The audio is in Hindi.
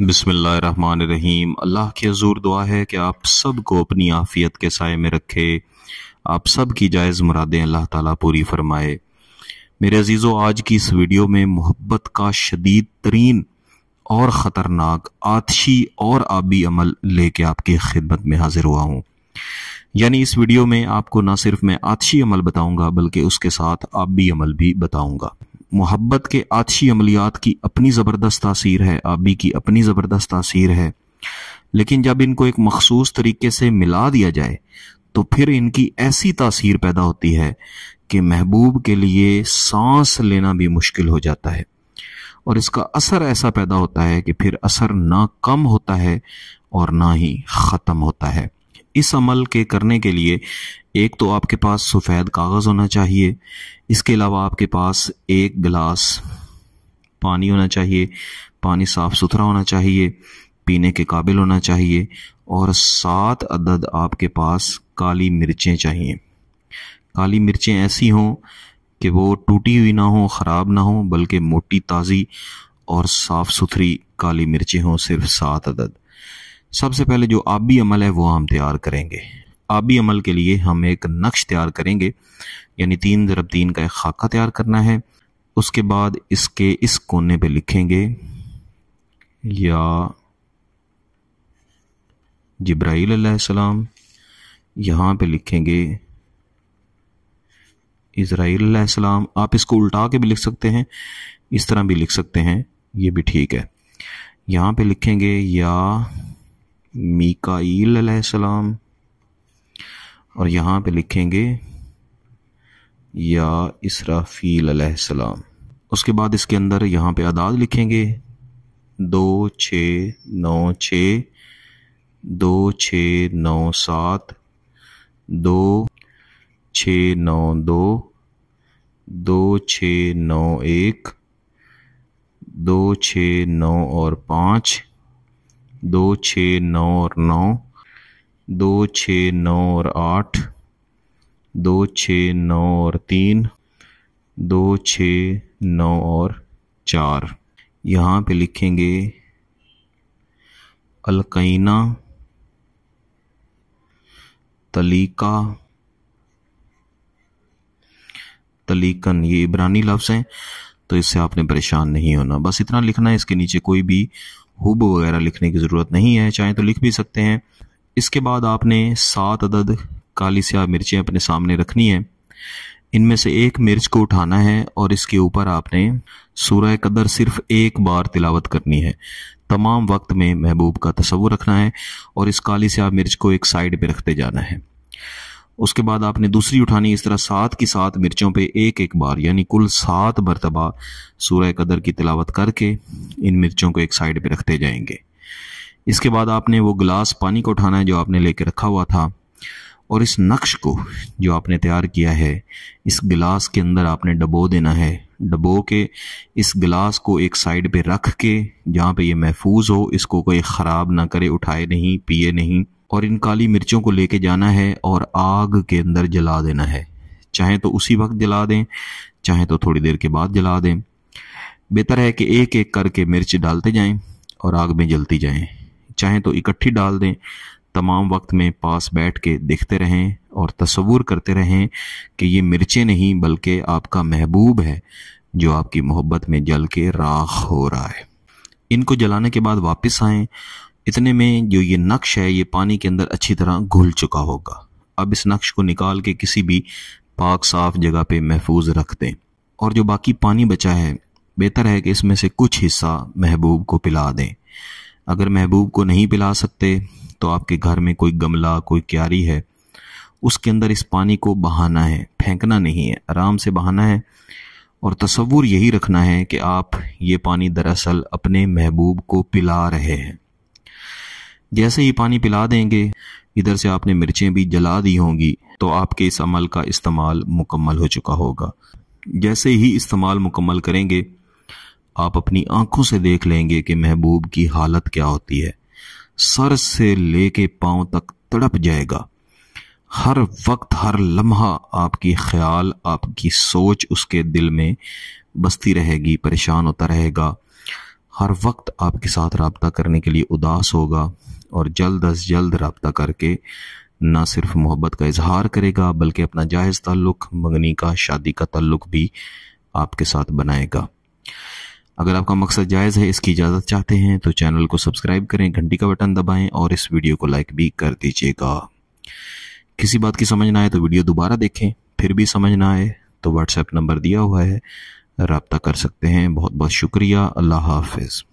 बसमीम अल्लाह के हजूर दुआ है कि आप सबको अपनी आफ़ियत के साय में रखे आप सब की जायज़ मुरादें अल्लाह ताला पूरी फरमाए मेरे अजीज़ों आज की इस वीडियो में मोहब्बत का शदीद तरीन और ख़तरनाक आतशी और आबी अमल लेके आपकी खिदमत में हाजिर हुआ हूँ यानी इस वीडियो में आपको ना सिर्फ मैं आतशी अमल बताऊंगा बल्कि उसके साथ भी अमल भी बताऊंगा मोहब्बत के आतशी अमलियात की अपनी ज़बरदस्त तासीर है आबी की अपनी ज़बरदस्त तासीर है लेकिन जब इनको एक मखसूस तरीके से मिला दिया जाए तो फिर इनकी ऐसी तासीर पैदा होती है कि महबूब के लिए सांस लेना भी मुश्किल हो जाता है और इसका असर ऐसा पैदा होता है कि फिर असर ना कम होता है और ना ही ख़त्म होता है इस अमल के करने के लिए एक तो आपके पास सफ़ेद कागज़ होना चाहिए इसके अलावा आपके पास एक गिलास पानी होना चाहिए पानी साफ़ सुथरा होना चाहिए पीने के काबिल होना चाहिए और सात अदद आपके पास काली मिर्चें चाहिए काली मिर्चें ऐसी हों कि वो टूटी हुई ना हो ख़राब ना हो बल्कि मोटी ताज़ी और साफ़ सुथरी काली मिर्चें हों सिर्फ सात अदद सबसे पहले जो आबी अमल है वो हम तैयार करेंगे आबी अमल के लिए हम एक नक्श तैयार करेंगे यानी तीन ज़रब तीन का एक खाका तैयार करना है उसके बाद इसके इस कोने पे लिखेंगे या जब्राईल सलाम यहाँ पे लिखेंगे इसराइल सलाम आप इसको उल्टा के भी लिख सकते हैं इस तरह भी लिख सकते हैं ये भी ठीक है यहाँ पे लिखेंगे या सलाम और यहाँ पे लिखेंगे या इसराफील सलाम उसके बाद इसके अंदर यहाँ पे आदाद लिखेंगे दो छ नौ छ दो छ नौ सात दो छ नौ दो दो छ नौ एक दो छ नौ और पाँच दो छः नौ और नौ दो छः नौ और आठ दो छः नौ और तीन दो छः नौ और चार यहाँ पे लिखेंगे अलकैना तलीका तलीकन ये इब्रानी लफ्ज़ हैं तो इससे आपने परेशान नहीं होना बस इतना लिखना है इसके नीचे कोई भी हुब वगैरह लिखने की ज़रूरत नहीं है चाहे तो लिख भी सकते हैं इसके बाद आपने सात अदद काली स्याह मिर्चें अपने सामने रखनी है इनमें से एक मिर्च को उठाना है और इसके ऊपर आपने सूरह कदर सिर्फ एक बार तिलावत करनी है तमाम वक्त में महबूब का तस्वुर रखना है और इस काली स्याह मिर्च को एक साइड पे रखते जाना है उसके बाद आपने दूसरी उठानी इस तरह सात की सात मिर्चों पे एक एक बार यानी कुल सात मरतबा सूर्य कदर की तिलावत करके इन मिर्चों को एक साइड पे रखते जाएंगे इसके बाद आपने वो गिलास पानी को उठाना है जो आपने लेके रखा हुआ था और इस नक्श को जो आपने तैयार किया है इस गिलास के अंदर आपने डबो देना है डबो के इस गिलास को एक साइड पे रख के जहाँ पे ये महफूज हो इसको कोई ख़राब ना करे उठाए नहीं पिए नहीं और इन काली मिर्चों को लेके जाना है और आग के अंदर जला देना है चाहे तो उसी वक्त जला दें चाहे तो थोड़ी देर के बाद जला दें बेहतर है कि एक एक करके मिर्च डालते जाएं और आग में जलती जाएं चाहे तो इकट्ठी डाल दें तमाम वक्त में पास बैठ के देखते रहें और तस्वूर करते रहें कि ये मिर्चें नहीं बल्कि आपका महबूब है जो आपकी मोहब्बत में जल के राख हो रहा है इनको जलाने के बाद वापस आएँ इतने में जो ये नक्श है ये पानी के अंदर अच्छी तरह घुल चुका होगा अब इस नक्श को निकाल के किसी भी पाक साफ जगह पे महफूज रख दें और जो बाकी पानी बचा है बेहतर है कि इसमें से कुछ हिस्सा महबूब को पिला दें अगर महबूब को नहीं पिला सकते तो आपके घर में कोई गमला कोई क्यारी है उसके अंदर इस पानी को बहाना है फेंकना नहीं है आराम से बहाना है और तस्वूर यही रखना है कि आप ये पानी दरअसल अपने महबूब को पिला रहे हैं जैसे ही पानी पिला देंगे इधर से आपने मिर्चें भी जला दी होंगी तो आपके इस अमल का इस्तेमाल मुकम्मल हो चुका होगा जैसे ही इस्तेमाल मुकम्मल करेंगे आप अपनी आंखों से देख लेंगे कि महबूब की हालत क्या होती है सर से लेके पांव तक तड़प जाएगा हर वक्त हर लम्हा आपकी ख्याल आपकी सोच उसके दिल में बसती रहेगी परेशान होता रहेगा हर वक्त आपके साथ रबता करने के लिए उदास होगा और जल्द अज जल्द रबता करके ना सिर्फ मोहब्बत का इजहार करेगा बल्कि अपना जायज़ ताल्लुक मंगनी का शादी का ताल्लुक भी आपके साथ बनाएगा अगर आपका मकसद जायज़ है इसकी इजाज़त चाहते हैं तो चैनल को सब्सक्राइब करें घंटी का बटन दबाएं और इस वीडियो को लाइक भी कर दीजिएगा किसी बात की समझ ना आए तो वीडियो दोबारा देखें फिर भी समझ ना आए तो व्हाट्सएप नंबर दिया हुआ है रबता कर सकते हैं बहुत बहुत शुक्रिया अल्लाह हाफिज़